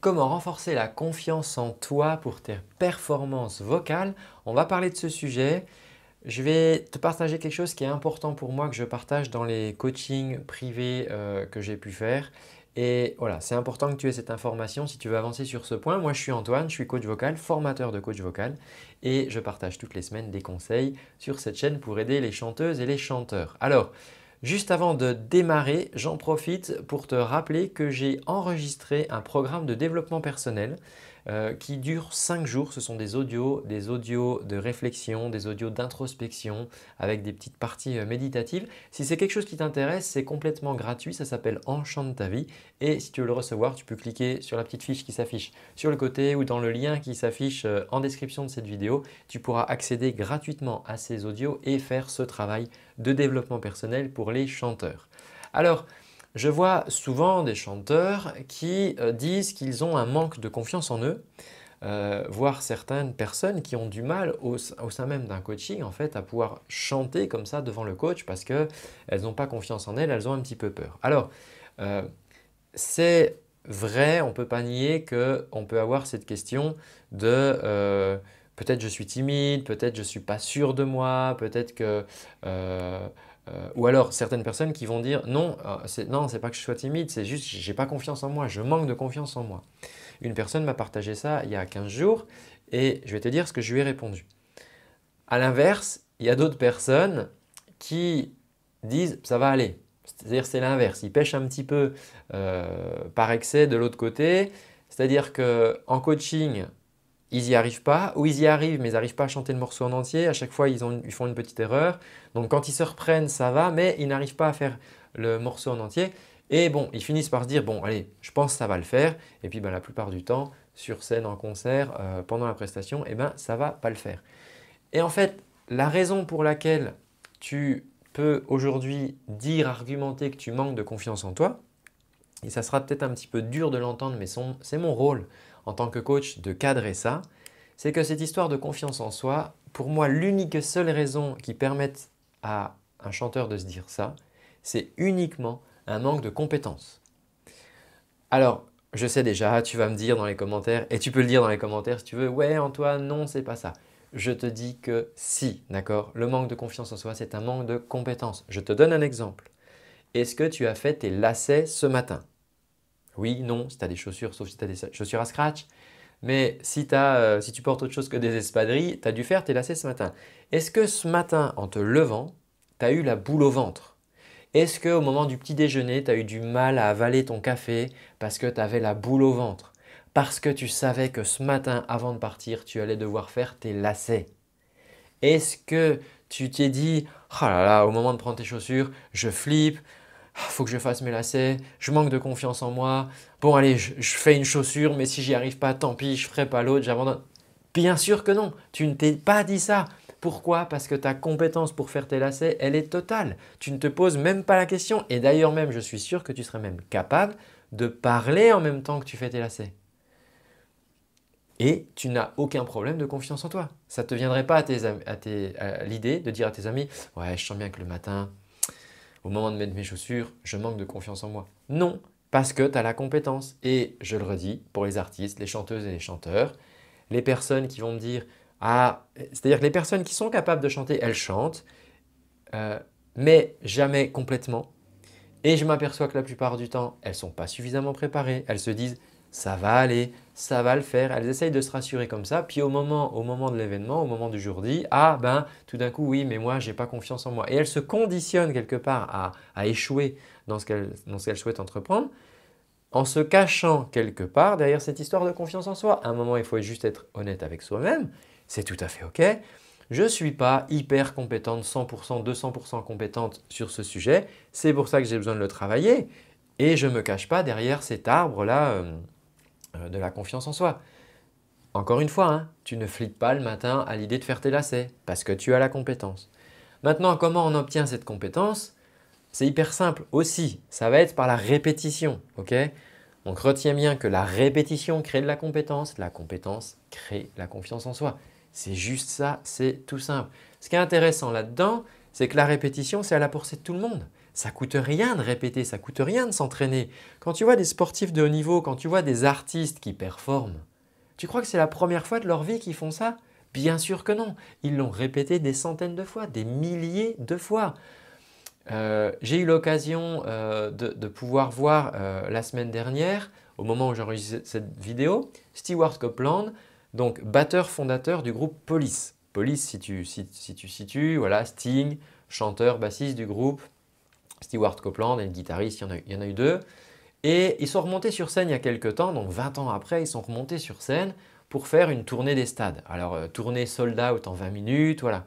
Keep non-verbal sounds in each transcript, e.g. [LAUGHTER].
Comment renforcer la confiance en toi pour tes performances vocales On va parler de ce sujet. Je vais te partager quelque chose qui est important pour moi, que je partage dans les coachings privés euh, que j'ai pu faire. Et voilà, c'est important que tu aies cette information si tu veux avancer sur ce point. Moi, je suis Antoine, je suis coach vocal, formateur de coach vocal, et je partage toutes les semaines des conseils sur cette chaîne pour aider les chanteuses et les chanteurs. Alors, Juste avant de démarrer, j'en profite pour te rappeler que j'ai enregistré un programme de développement personnel euh, qui durent 5 jours. Ce sont des audios, des audios de réflexion, des audios d'introspection avec des petites parties euh, méditatives. Si c'est quelque chose qui t'intéresse, c'est complètement gratuit. Ça s'appelle Enchante ta vie. Et si tu veux le recevoir, tu peux cliquer sur la petite fiche qui s'affiche sur le côté ou dans le lien qui s'affiche euh, en description de cette vidéo. Tu pourras accéder gratuitement à ces audios et faire ce travail de développement personnel pour les chanteurs. Alors, je vois souvent des chanteurs qui euh, disent qu'ils ont un manque de confiance en eux, euh, voire certaines personnes qui ont du mal au, sein même d'un coaching en fait à pouvoir chanter comme ça devant le coach parce qu'elles n'ont pas confiance en elles, elles ont un petit peu peur. Alors, euh, c'est vrai, on ne peut pas nier qu'on peut avoir cette question de peut-être je suis timide, peut-être je ne suis pas sûr de moi, peut-être que euh, ou alors certaines personnes qui vont dire non, euh, c'est, non, c'est pas que je sois timide, c'est juste j'ai pas confiance en moi, je manque de confiance en moi. Une personne m'a partagé ça il y a 15 jours et je vais te dire ce que je lui ai répondu. À l'inverse, il y a d'autres personnes qui disent ça va aller. C'est-à-dire c'est l'inverse, ils pêchent un petit peu euh, par excès de l'autre côté. C'est-à-dire qu'en coaching, ils n'y arrivent pas, ou ils y arrivent mais ils n'arrivent pas à chanter le morceau en entier, à chaque fois ils, ont, font une petite erreur, donc quand ils se reprennent ça va, mais ils n'arrivent pas à faire le morceau en entier, et bon, ils finissent par se dire, bon allez, je pense que ça va le faire, et puis ben, la plupart du temps, sur scène, en concert, euh, pendant la prestation, eh ben ça va pas le faire. Et en fait, la raison pour laquelle tu peux aujourd'hui dire, argumenter que tu manques de confiance en toi, et ça sera peut-être un petit peu dur de l'entendre, mais c'est mon rôle, en tant que coach de cadrer ça, c'est que cette histoire de confiance en soi, pour moi, l'unique seule raison qui permette à un chanteur de se dire ça, c'est uniquement un manque de compétence. Alors, je sais déjà, tu vas me dire dans les commentaires, et tu peux le dire dans les commentaires si tu veux, ouais Antoine, non, c'est pas ça. Je te dis que si, d'accord Le manque de confiance en soi, c'est un manque de compétence. Je te donne un exemple. Est-ce que tu as fait tes lacets ce matin oui, non, si tu as des chaussures, sauf si tu as des chaussures à scratch. Mais si, euh, si tu portes autre chose que des espadrilles, tu as dû faire tes lacets ce matin. Est-ce que ce matin, en te levant, tu as eu la boule au ventre Est-ce qu'au moment du petit déjeuner, tu as eu du mal à avaler ton café parce que tu avais la boule au ventre Parce que tu savais que ce matin, avant de partir, tu allais devoir faire tes lacets Est-ce que tu t'es dit, ah là là, au moment de prendre tes chaussures, je flippe, ah, faut que je fasse mes lacets, je manque de confiance en moi, bon allez, je, fais une chaussure, mais si j'y arrive pas, tant pis, je ferai pas l'autre, j'abandonne. Bien sûr que non, tu ne t'es pas dit ça. Pourquoi Parce que ta compétence pour faire tes lacets, elle est totale. Tu ne te poses même pas la question. Et d'ailleurs même, je suis sûr que tu serais même capable de parler en même temps que tu fais tes lacets. Et tu n'as aucun problème de confiance en toi. Ça ne te viendrait pas à, à l'idée de dire à tes amis, ouais, je sens bien que le matin, au moment de mettre mes chaussures, je manque de confiance en moi. Non, parce que tu as la compétence. Et je le redis, pour les artistes, les chanteuses et les chanteurs, les personnes qui vont me dire Ah, c'est-à-dire les personnes qui sont capables de chanter, elles chantent, euh, mais jamais complètement. Et je m'aperçois que la plupart du temps, elles ne sont pas suffisamment préparées. Elles se disent ça va aller, ça va le faire. Elles essayent de se rassurer comme ça. Puis au moment, au moment de l'événement, au moment du jour dit, ah ben tout d'un coup oui, mais moi je n'ai pas confiance en moi. Et elles se conditionnent quelque part à, échouer dans ce qu'elles souhaitent entreprendre en se cachant quelque part derrière cette histoire de confiance en soi. À un moment, il faut juste être honnête avec soi-même. C'est tout à fait OK. Je ne suis pas hyper compétente, 100%, 200% compétente sur ce sujet. C'est pour ça que j'ai besoin de le travailler. Et je ne me cache pas derrière cet arbre-là. Euh, euh, de la confiance en soi. Encore une fois, hein, tu ne flippes pas le matin à l'idée de faire tes lacets, parce que tu as la compétence. Maintenant, comment on obtient cette compétence C'est hyper simple aussi, ça va être par la répétition, ok Donc retiens bien que la répétition crée de la compétence, la compétence crée la confiance en soi. C'est juste ça, c'est tout simple. Ce qui est intéressant là-dedans, c'est que la répétition, c'est à la portée de tout le monde. Ça coûte rien de répéter, ça coûte rien de s'entraîner. Quand tu vois des sportifs de haut niveau, quand tu vois des artistes qui performent, tu crois que c'est la première fois de leur vie qu'ils font ça Bien sûr que non. Ils l'ont répété des centaines de fois, des milliers de fois. Euh, j'ai eu l'occasion euh, de, pouvoir voir euh, la semaine dernière, au moment où j'enregistre cette vidéo, Stewart Copeland, donc batteur fondateur du groupe Police. Police, si tu, si tu situes, voilà, Sting, chanteur, bassiste du groupe, Stewart Copeland et le guitariste, il y, en a, eu deux. Et ils sont remontés sur scène il y a quelques temps, donc 20 ans après, ils sont remontés sur scène pour faire une tournée des stades. Alors, euh, tournée sold out en 20 minutes, voilà.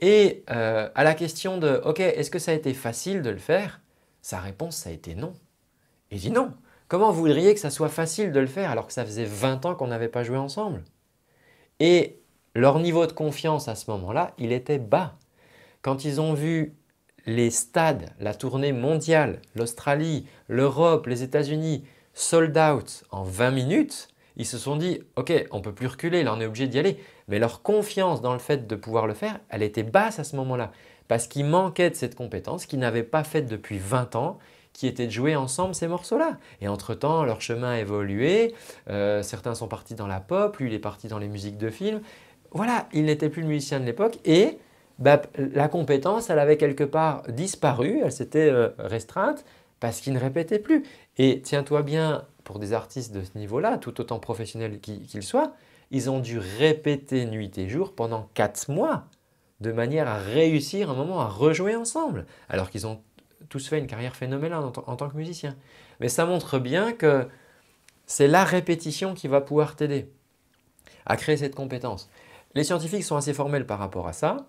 Et euh, à la question de OK, est-ce que ça a été facile de le faire Sa réponse, ça a été non. Il dit non. Comment voudriez vous que ça soit facile de le faire alors que ça faisait 20 ans qu'on n'avait pas joué ensemble Et leur niveau de confiance à ce moment-là, il était bas. Quand ils ont vu les stades, la tournée mondiale, l'Australie, l'Europe, les États-Unis, sold out en 20 minutes, ils se sont dit OK, on peut plus reculer, là on est obligé d'y aller. Mais leur confiance dans le fait de pouvoir le faire, elle était basse à ce moment-là parce qu'ils manquaient de cette compétence qu'ils n'avaient pas faite depuis 20 ans qui était de jouer ensemble ces morceaux-là. Et entre-temps, leur chemin a évolué, euh, certains sont partis dans la pop, lui il est parti dans les musiques de films. Voilà, il n'était plus le musicien de l'époque et bah, la compétence, elle avait quelque part disparu, elle s'était euh, restreinte parce qu'ils ne répétaient plus. Et tiens-toi bien, pour des artistes de ce niveau-là, tout autant professionnels qu'ils soient, ils ont dû répéter nuit et jour pendant quatre mois de manière à réussir un moment à rejouer ensemble, alors qu'ils ont tous fait une carrière phénoménale en, en, tant que musicien. Mais ça montre bien que c'est la répétition qui va pouvoir t'aider à créer cette compétence. Les scientifiques sont assez formels par rapport à ça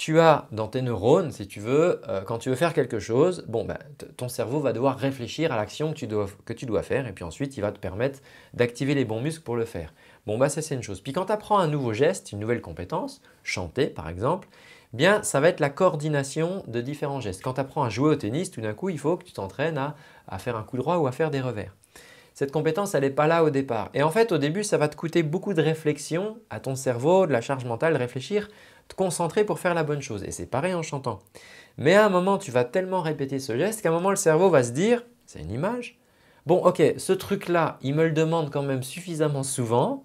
tu as dans tes neurones, si tu veux, euh, quand tu veux faire quelque chose, bon, ben, ton cerveau va devoir réfléchir à l'action que, tu dois faire et puis ensuite il va te permettre d'activer les bons muscles pour le faire. Bon, ben, ça c'est une chose. Puis quand tu apprends un nouveau geste, une nouvelle compétence, chanter par exemple, eh bien ça va être la coordination de différents gestes. Quand tu apprends à jouer au tennis, tout d'un coup il faut que tu t'entraînes à, à faire un coup droit ou à faire des revers. Cette compétence, elle n'est pas là au départ. Et en fait, au début, ça va te coûter beaucoup de réflexion à ton cerveau, de la charge mentale, réfléchir Concentré concentrer pour faire la bonne chose. Et c'est pareil en chantant. Mais à un moment, tu vas tellement répéter ce geste qu'à un moment, le cerveau va se dire, c'est une image, bon ok, ce truc-là, il me le demande quand même suffisamment souvent,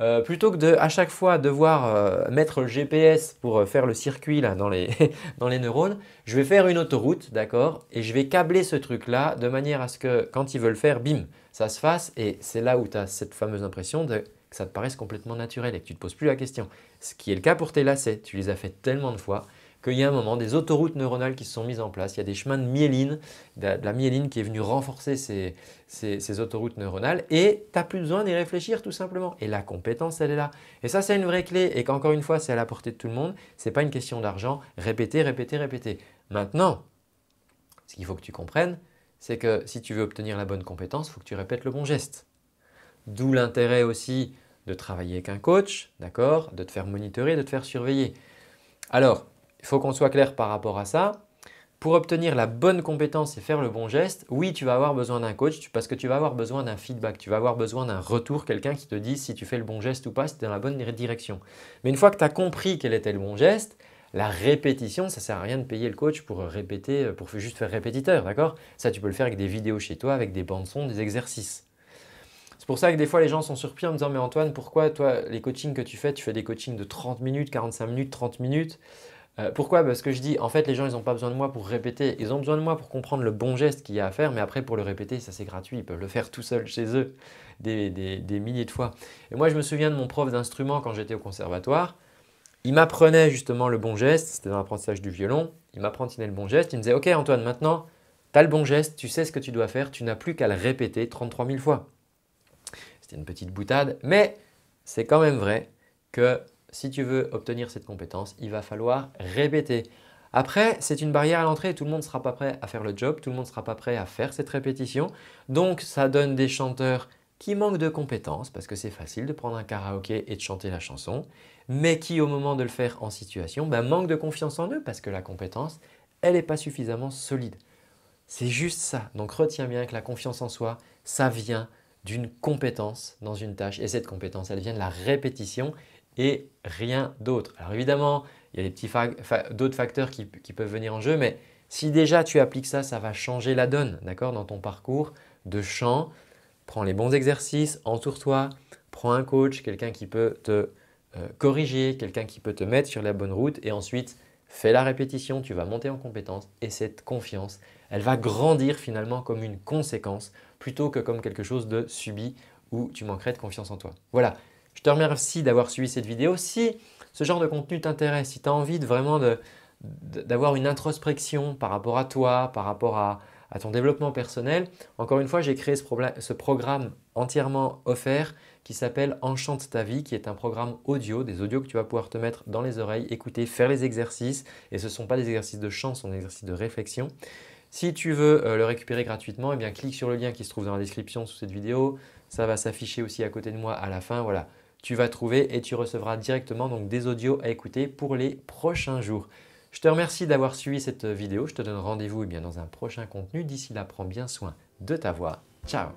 euh, plutôt que de, à chaque fois devoir euh, mettre le GPS pour euh, faire le circuit là, dans, les [LAUGHS] dans, les neurones, je vais faire une autoroute, d'accord Et je vais câbler ce truc-là de manière à ce que quand il veut le faire, bim, ça se fasse. Et c'est là où tu as cette fameuse impression de que ça te paraisse complètement naturel et que tu ne te poses plus la question. Ce qui est le cas pour tes lacets, tu les as fait tellement de fois qu'il y a un moment des autoroutes neuronales qui se sont mises en place, il y a des chemins de myéline, de la myéline qui est venue renforcer ces, ces, ces autoroutes neuronales et tu n'as plus besoin d'y réfléchir tout simplement. Et la compétence, elle est là. Et ça, c'est une vraie clé et qu'encore une fois, c'est à la portée de tout le monde, ce n'est pas une question d'argent, répétez, répétez, répétez. Maintenant, ce qu'il faut que tu comprennes, c'est que si tu veux obtenir la bonne compétence, il faut que tu répètes le bon geste. D'où l'intérêt aussi de travailler avec un coach, d'accord De te faire monitorer, de te faire surveiller. Alors, il faut qu'on soit clair par rapport à ça. Pour obtenir la bonne compétence et faire le bon geste, oui, tu vas avoir besoin d'un coach parce que tu vas avoir besoin d'un feedback, tu vas avoir besoin d'un retour, quelqu'un qui te dise si tu fais le bon geste ou pas, si tu es dans la bonne direction. Mais une fois que tu as compris quel était le bon geste, la répétition, ça ne sert à rien de payer le coach pour répéter, pour juste faire répétiteur, d'accord Ça, tu peux le faire avec des vidéos chez toi, avec des bandes son, des exercices. C'est pour ça que des fois les gens sont surpris en me disant mais Antoine, pourquoi toi les coachings que tu fais, tu fais des coachings de 30 minutes, 45 minutes, 30 minutes euh, pourquoi Parce que je dis, en fait, les gens, ils n'ont pas besoin de moi pour répéter. Ils ont besoin de moi pour comprendre le bon geste qu'il y a à faire, mais après, pour le répéter, ça c'est gratuit. Ils peuvent le faire tout seuls chez eux des, milliers de fois. Et moi, je me souviens de mon prof d'instrument quand j'étais au conservatoire. Il m'apprenait justement le bon geste. C'était dans l'apprentissage du violon. Il m'apprenait le bon geste. Il me disait, OK, Antoine, maintenant, tu as le bon geste, tu sais ce que tu dois faire, tu n'as plus qu'à le répéter 33 000 fois. C'est une petite boutade, mais c'est quand même vrai que si tu veux obtenir cette compétence, il va falloir répéter. Après, c'est une barrière à l'entrée, tout le monde ne sera pas prêt à faire le job, tout le monde ne sera pas prêt à faire cette répétition. Donc, ça donne des chanteurs qui manquent de compétences, parce que c'est facile de prendre un karaoké et de chanter la chanson, mais qui, au moment de le faire en situation, ben, manquent de confiance en eux, parce que la compétence, elle n'est pas suffisamment solide. C'est juste ça. Donc, retiens bien que la confiance en soi, ça vient d'une compétence dans une tâche. Et cette compétence, elle vient de la répétition et rien d'autre. Alors évidemment, il y a d'autres facteurs qui, peuvent venir en jeu, mais si déjà tu appliques ça, ça va changer la donne, dans ton parcours de chant. Prends les bons exercices, entoure-toi, prends un coach, quelqu'un qui peut te euh, corriger, quelqu'un qui peut te mettre sur la bonne route, et ensuite fais la répétition, tu vas monter en compétence, et cette confiance, elle va grandir finalement comme une conséquence plutôt que comme quelque chose de subi où tu manquerais de confiance en toi. Voilà, je te remercie d'avoir suivi cette vidéo. Si ce genre de contenu t'intéresse, si tu as envie de vraiment d'avoir une introspection par rapport à toi, par rapport à, ton développement personnel, encore une fois, j'ai créé ce, ce programme entièrement offert qui s'appelle Enchante ta vie, qui est un programme audio, des audios que tu vas pouvoir te mettre dans les oreilles, écouter, faire les exercices. Et ce ne sont pas des exercices de chant, ce sont des exercices de réflexion. Si tu veux euh, le récupérer gratuitement, eh bien, clique sur le lien qui se trouve dans la description sous cette vidéo. Ça va s'afficher aussi à côté de moi à la fin. Voilà, tu vas trouver et tu recevras directement donc, des audios à écouter pour les prochains jours. Je te remercie d'avoir suivi cette vidéo. Je te donne rendez-vous eh bien, dans un prochain contenu. D'ici là, prends bien soin de ta voix. Ciao